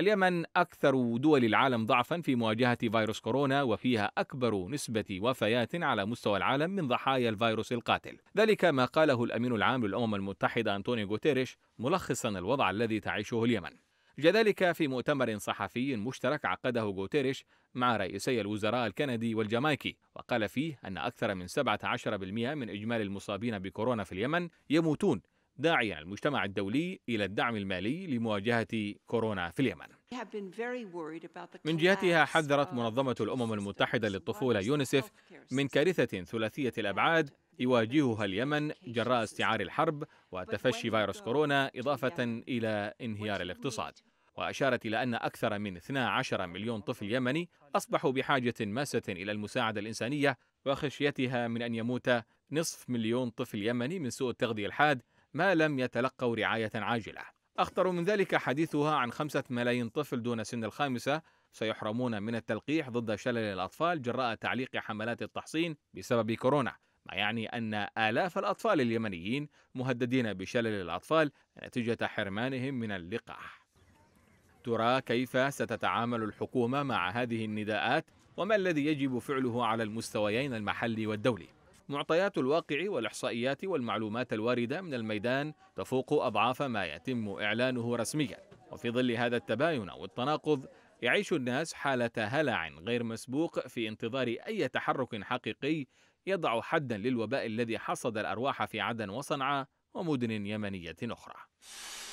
اليمن أكثر دول العالم ضعفا في مواجهة فيروس كورونا وفيها أكبر نسبة وفيات على مستوى العالم من ضحايا الفيروس القاتل ذلك ما قاله الأمين العام للأمم المتحدة أنطونيو غوتيريش ملخصا الوضع الذي تعيشه اليمن جاء ذلك في مؤتمر صحفي مشترك عقده غوتيريش مع رئيسي الوزراء الكندي والجامايكي وقال فيه أن أكثر من 17% من إجمالي المصابين بكورونا في اليمن يموتون داعيا المجتمع الدولي إلى الدعم المالي لمواجهة كورونا في اليمن من جهتها حذرت منظمة الأمم المتحدة للطفولة يونسف من كارثة ثلاثية الأبعاد يواجهها اليمن جراء استعار الحرب وتفشي فيروس كورونا إضافة إلى انهيار الاقتصاد وأشارت إلى أن أكثر من 12 مليون طفل يمني أصبحوا بحاجة ماسة إلى المساعدة الإنسانية وخشيتها من أن يموت نصف مليون طفل يمني من سوء التغذية الحاد ما لم يتلقوا رعاية عاجلة أخطر من ذلك حديثها عن خمسة ملايين طفل دون سن الخامسة سيحرمون من التلقيح ضد شلل الأطفال جراء تعليق حملات التحصين بسبب كورونا ما يعني أن آلاف الأطفال اليمنيين مهددين بشلل الأطفال نتيجة حرمانهم من اللقاح ترى كيف ستتعامل الحكومة مع هذه النداءات وما الذي يجب فعله على المستويين المحلي والدولي معطيات الواقع والإحصائيات والمعلومات الواردة من الميدان تفوق أضعاف ما يتم إعلانه رسميا وفي ظل هذا التباين والتناقض يعيش الناس حالة هلع غير مسبوق في انتظار أي تحرك حقيقي يضع حدا للوباء الذي حصد الأرواح في عدن وصنعاء ومدن يمنية أخرى